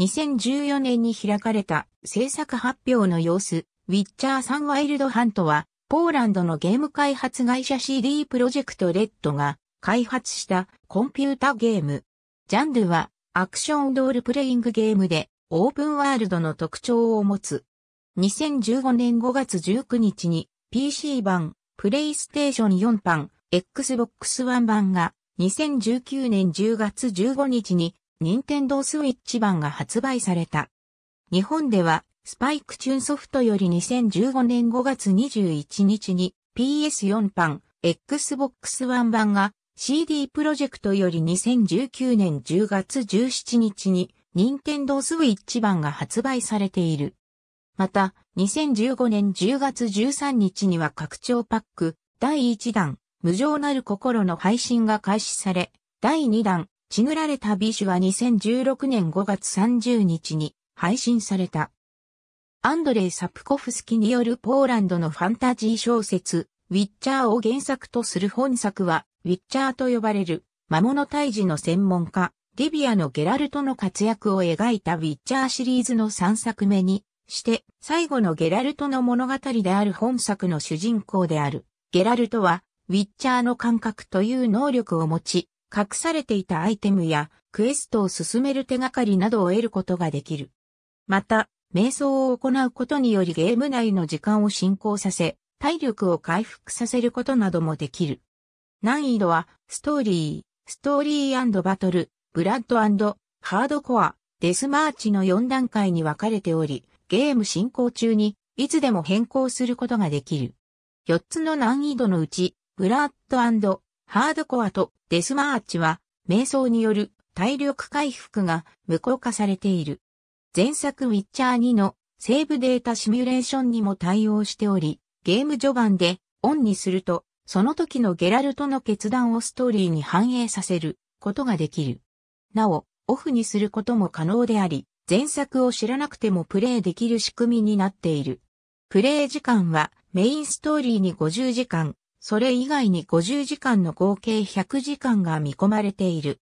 2014年に開かれた制作発表の様子、ウィッチャー3ワイルドハントは、ポーランドのゲーム開発会社 CD プロジェクトレッドが開発したコンピュータゲーム。ジャンルはアクションドールプレイングゲームでオープンワールドの特徴を持つ。2015年5月19日に PC 版、プレイステーション4版、Xbox One 版が2019年10月15日に任天堂スイッチ版が発売された。日本では、スパイクチューンソフトより2015年5月21日に PS4 版、Xbox One 版が CD プロジェクトより2019年10月17日に任天堂スイッチ版が発売されている。また、2015年10月13日には拡張パック第1弾、無情なる心の配信が開始され、第2弾、ちぐられた美酒は2016年5月30日に配信された。アンドレイ・サプコフスキによるポーランドのファンタジー小説、ウィッチャーを原作とする本作は、ウィッチャーと呼ばれる魔物退治の専門家、リビアのゲラルトの活躍を描いたウィッチャーシリーズの3作目に、して最後のゲラルトの物語である本作の主人公である。ゲラルトは、ウィッチャーの感覚という能力を持ち、隠されていたアイテムやクエストを進める手がかりなどを得ることができる。また、瞑想を行うことによりゲーム内の時間を進行させ、体力を回復させることなどもできる。難易度は、ストーリー、ストーリーバトル、ブラッドハードコア、デスマーチの4段階に分かれており、ゲーム進行中にいつでも変更することができる。4つの難易度のうち、ブラッドハードコアとデスマーチは、瞑想による体力回復が無効化されている。前作ウィッチャー2のセーブデータシミュレーションにも対応しており、ゲーム序盤でオンにすると、その時のゲラルトの決断をストーリーに反映させることができる。なお、オフにすることも可能であり、前作を知らなくてもプレイできる仕組みになっている。プレイ時間はメインストーリーに50時間、それ以外に50時間の合計100時間が見込まれている。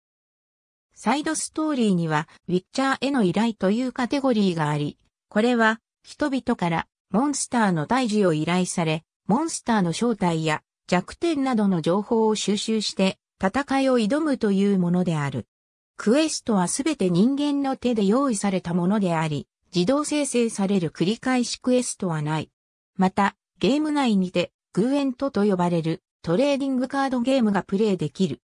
サイドストーリーには、ウィッチャーへの依頼というカテゴリーがあり、これは、人々からモンスターの退治を依頼され、モンスターの正体や弱点などの情報を収集して戦いを挑むというものである。クエストはすべて人間の手で用意されたものであり、自動生成される繰り返しクエストはない。また、ゲーム内にてグーエントと呼ばれるトレーディングカードゲームがプレイできる。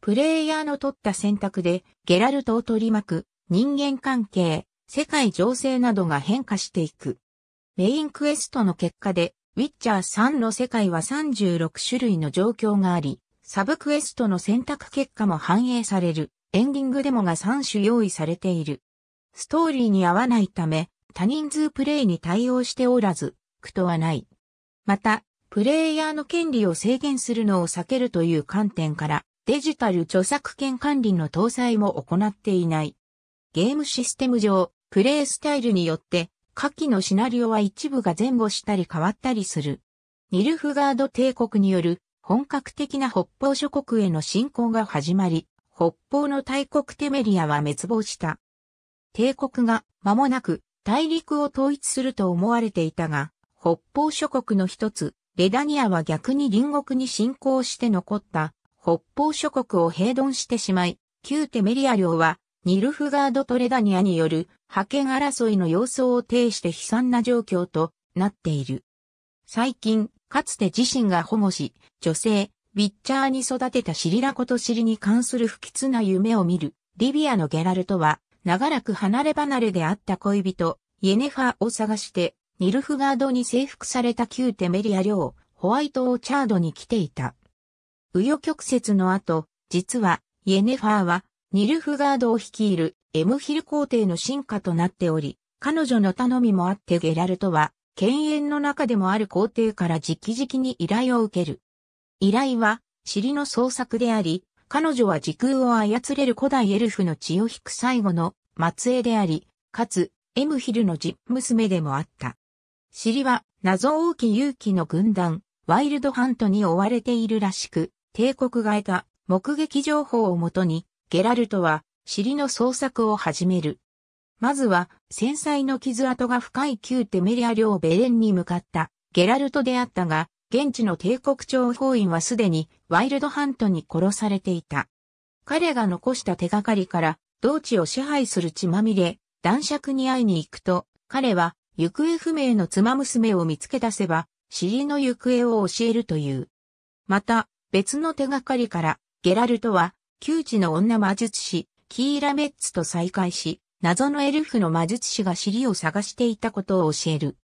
プレイヤーの取った選択でゲラルトを取り巻く人間関係、世界情勢などが変化していく。メインクエストの結果でウィッチャー3の世界は36種類の状況があり、サブクエストの選択結果も反映されるエンディングデモが3種用意されている。ストーリーに合わないため、多人数プレイに対応しておらず、苦とはない。また、プレイヤーの権利を制限するのを避けるという観点から、デジタル著作権管理の搭載も行っていない。ゲームシステム上、プレイスタイルによって、下記のシナリオは一部が前後したり変わったりする。ニルフガード帝国による本格的な北方諸国への侵攻が始まり、北方の大国テメリアは滅亡した。帝国が間もなく大陸を統一すると思われていたが、北方諸国の一つ、レダニアは逆に隣国に侵攻して残った北方諸国を併存してしまい、旧テメリア領はニルフガードとレダニアによる覇権争いの様相を呈して悲惨な状況となっている。最近、かつて自身が保護し、女性、ビッチャーに育てたシリラコとシリに関する不吉な夢を見る、リビアのゲラルトは、長らく離れ離れであった恋人、イエネファーを探して、ニルフガードに征服された旧テメリア領、ホワイトオーチャードに来ていた。右与曲折の後、実は、イエネファーは、ニルフガードを率いるエムヒル皇帝の進化となっており、彼女の頼みもあってゲラルトは、犬猿の中でもある皇帝から直々に依頼を受ける。依頼は、尻の創作であり、彼女は時空を操れる古代エルフの血を引く最後の末裔であり、かつ、エムヒルの実娘でもあった。尻は謎多き勇気の軍団、ワイルドハントに追われているらしく、帝国が得た目撃情報をもとに、ゲラルトは尻の捜索を始める。まずは、繊細の傷跡が深い旧テメリア領ベレンに向かったゲラルトであったが、現地の帝国諜報員はすでにワイルドハントに殺されていた。彼が残した手がかりから、同地を支配する血まみれ、男爵に会いに行くと、彼は行方不明の妻娘を見つけ出せば、死因の行方を教えるという。また、別の手がかりから、ゲラルトは、窮地の女魔術師、キーラ・メッツと再会し、謎のエルフの魔術師が尻を探していたことを教える。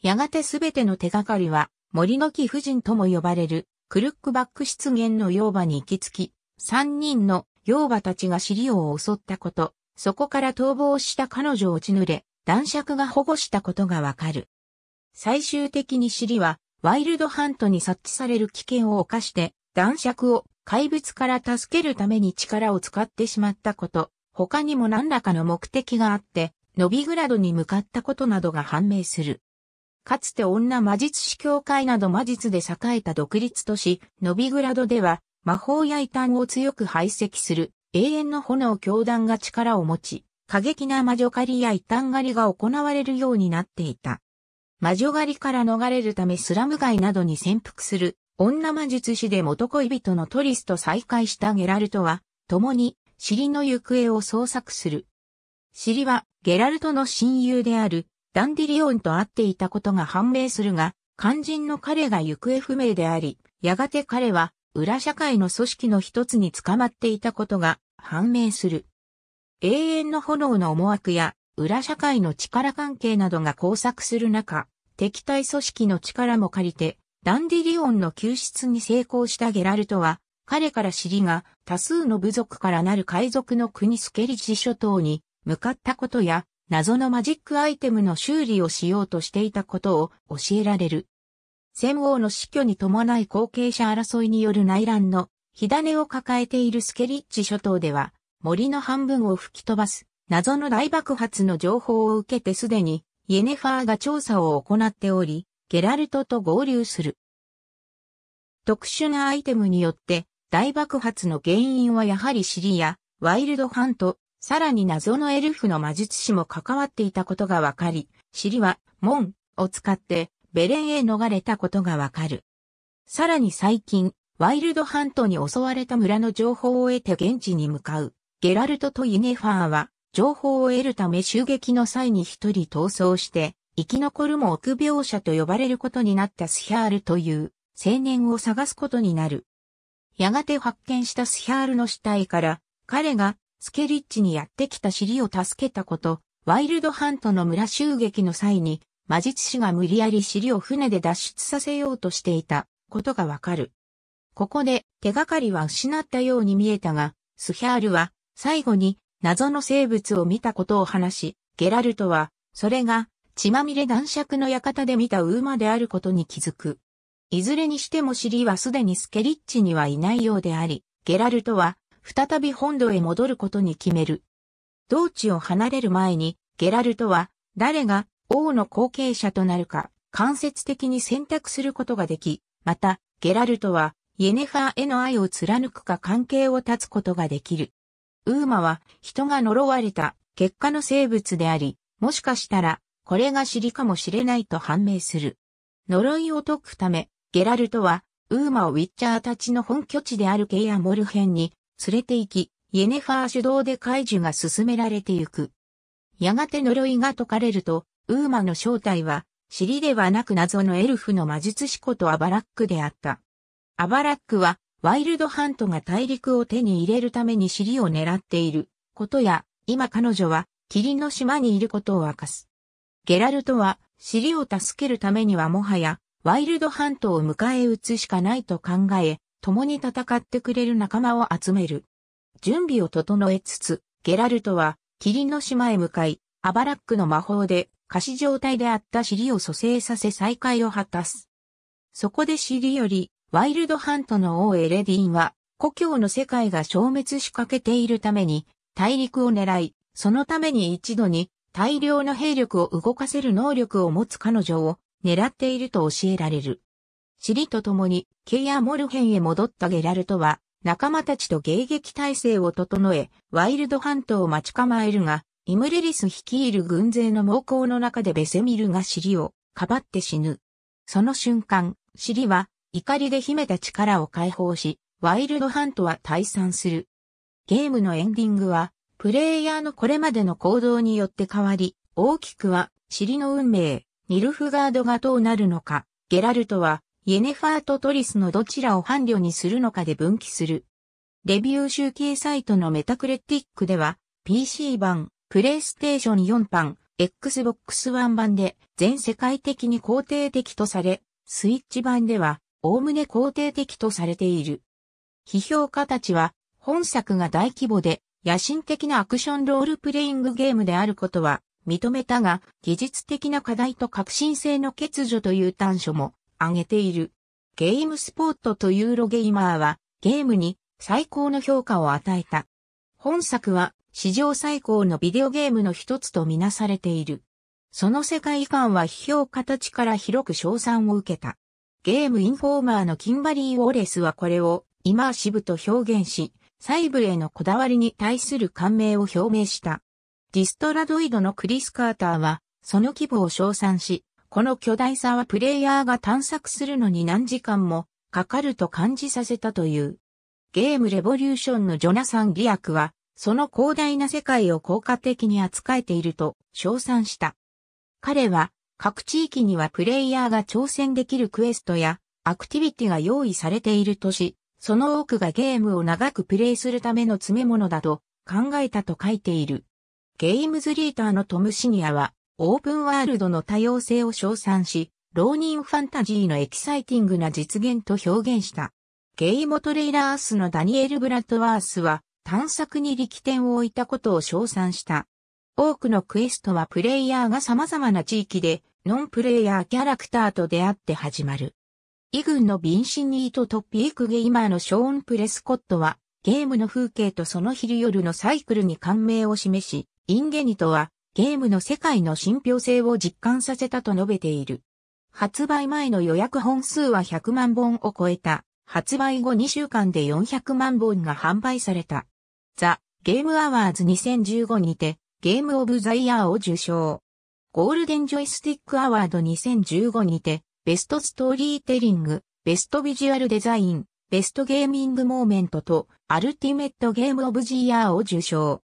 やがてすべての手がかりは、森の木夫人とも呼ばれる、クルックバック出現の妖馬に行き着き、三人の妖馬たちが尻を襲ったこと、そこから逃亡した彼女を血濡れ、男爵が保護したことがわかる。最終的にシリは、ワイルドハントに察知される危険を犯して、男爵を怪物から助けるために力を使ってしまったこと、他にも何らかの目的があって、ノビグラドに向かったことなどが判明する。かつて女魔術師協会など魔術で栄えた独立都市、ノビグラドでは、魔法や異端を強く排斥する、永遠の炎教団が力を持ち、過激な魔女狩りや一旦狩りが行われるようになっていた。魔女狩りから逃れるためスラム街などに潜伏する女魔術師で元恋人のトリスと再会したゲラルトは、共に尻の行方を捜索する。尻はゲラルトの親友であるダンディリオンと会っていたことが判明するが、肝心の彼が行方不明であり、やがて彼は裏社会の組織の一つに捕まっていたことが判明する。永遠の炎の思惑や裏社会の力関係などが交錯する中、敵対組織の力も借りて、ダンディリオンの救出に成功したゲラルトは、彼から尻が多数の部族からなる海賊の国スケリジ諸島に向かったことや、謎のマジックアイテムの修理をしようとしていたことを教えられる。戦王の死去に伴い後継者争いによる内乱の火種を抱えているスケリッチ諸島では、森の半分を吹き飛ばす、謎の大爆発の情報を受けてすでに、イェネファーが調査を行っており、ゲラルトと合流する。特殊なアイテムによって、大爆発の原因はやはりシリア、ワイルドハント、さらに謎のエルフの魔術師も関わっていたことがわかり、シリは、門を使って、ベレンへ逃れたことがわかる。さらに最近、ワイルドハントに襲われた村の情報を得て現地に向かう。ゲラルトとユネファーは、情報を得るため襲撃の際に一人逃走して、生き残るも臆病者と呼ばれることになったスヒャールという青年を探すことになる。やがて発見したスヒャールの死体から、彼がスケリッチにやってきた尻を助けたこと、ワイルドハントの村襲撃の際に、魔術師が無理やり尻を船で脱出させようとしていたことがわかる。ここで手がかりは失ったように見えたが、スヒャールは最後に謎の生物を見たことを話し、ゲラルトは、それが血まみれ男爵の館で見たウーマであることに気づく。いずれにしてもシリはすでにスケリッチにはいないようであり、ゲラルトは再び本土へ戻ることに決める。同地を離れる前に、ゲラルトは誰が王の後継者となるか間接的に選択することができ、また、ゲラルトはイェネファーへの愛を貫くか関係を断つことができる。ウーマは人が呪われた結果の生物であり、もしかしたらこれが尻かもしれないと判明する。呪いを解くため、ゲラルトはウーマをウィッチャーたちの本拠地であるケイアモルヘンに連れて行き、イェネファー主導で怪獣が進められてゆく。やがて呪いが解かれると、ウーマの正体は、尻ではなく謎のエルフの魔術師ことアバラックであった。アバラックは、ワイルドハントが大陸を手に入れるために尻を狙っていることや、今彼女は霧の島にいることを明かす。ゲラルトは尻を助けるためにはもはやワイルドハントを迎え撃つしかないと考え、共に戦ってくれる仲間を集める。準備を整えつつ、ゲラルトは霧の島へ向かい、アバラックの魔法で仮死状態であった尻を蘇生させ再会を果たす。そこで尻よりワイルドハントの王エレディンは、故郷の世界が消滅しかけているために、大陸を狙い、そのために一度に大量の兵力を動かせる能力を持つ彼女を狙っていると教えられる。尻と共に、ケイア・モルヘンへ戻ったゲラルトは、仲間たちと迎撃体制を整え、ワイルドハントを待ち構えるが、イムレリス率いる軍勢の猛攻の中でベセミルが尻をかばって死ぬ。その瞬間、尻は怒りで秘めた力を解放し、ワイルドハントは退散する。ゲームのエンディングは、プレイヤーのこれまでの行動によって変わり、大きくは、尻の運命、ニルフガードがどうなるのか、ゲラルトは、イェネファーとトリスのどちらを伴侶にするのかで分岐する。レビュー集計サイトのメタクレティックでは、PC 版、プレイステーション4版、Xbox One 版で全世界的に肯定的とされ、スイッチ版ではおおむね肯定的とされている。批評家たちは、本作が大規模で野心的なアクションロールプレイングゲームであることは認めたが、技術的な課題と革新性の欠如という短所も挙げている。ゲームスポットとユーロゲイマーはゲームに最高の評価を与えた。本作は史上最高のビデオゲームの一つとみなされている。その世界観は批評家たちから広く称賛を受けた。ゲームインフォーマーのキンバリー・ウォレスはこれをイマーシブと表現し、細部へのこだわりに対する感銘を表明した。ディストラドイドのクリス・カーターは、その規模を称賛し、この巨大さはプレイヤーが探索するのに何時間もかかると感じさせたという。ゲームレボリューションのジョナサン・ギアクは、その広大な世界を効果的に扱えていると称賛した。彼は各地域にはプレイヤーが挑戦できるクエストやアクティビティが用意されているとし、その多くがゲームを長くプレイするための詰め物だと考えたと書いている。ゲームズリーターのトムシニアは、オープンワールドの多様性を称賛し、浪人ファンタジーのエキサイティングな実現と表現した。ゲイモトレイラースのダニエル・ブラッドワースは探索に力点を置いたことを称賛した。多くのクエストはプレイヤーが様々な地域でノンプレイヤーキャラクターと出会って始まる。イグンのビンシニートトピークゲイマーのショーン・プレスコットはゲームの風景とその昼夜のサイクルに感銘を示し、インゲニトはゲームの世界の信憑性を実感させたと述べている。発売前の予約本数は100万本を超えた。発売後2週間で400万本が販売された。ザ・ゲームアワーズ2015にて、ゲームオブザイヤーを受賞。ゴールデンジョイスティックアワード2015にて、ベストストーリーテリング、ベストビジュアルデザイン、ベストゲーミングモーメントと、アルティメットゲームオブジイヤーを受賞。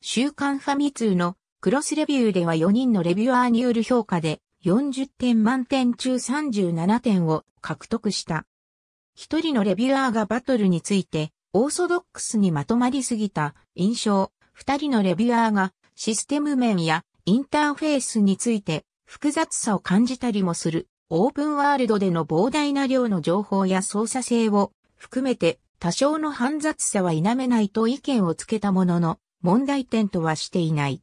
週刊ファミ通のクロスレビューでは4人のレビュアーによる評価で、40点満点中37点を獲得した。一人のレビュアーがバトルについて、オーソドックスにまとまりすぎた印象、二人のレビュアーがシステム面やインターフェースについて複雑さを感じたりもするオープンワールドでの膨大な量の情報や操作性を含めて多少の煩雑さは否めないと意見をつけたものの問題点とはしていない。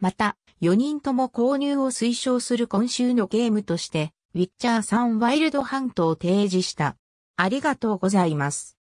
また、4人とも購入を推奨する今週のゲームとして、ウィッチャー3ワイルドハントを提示した。ありがとうございます。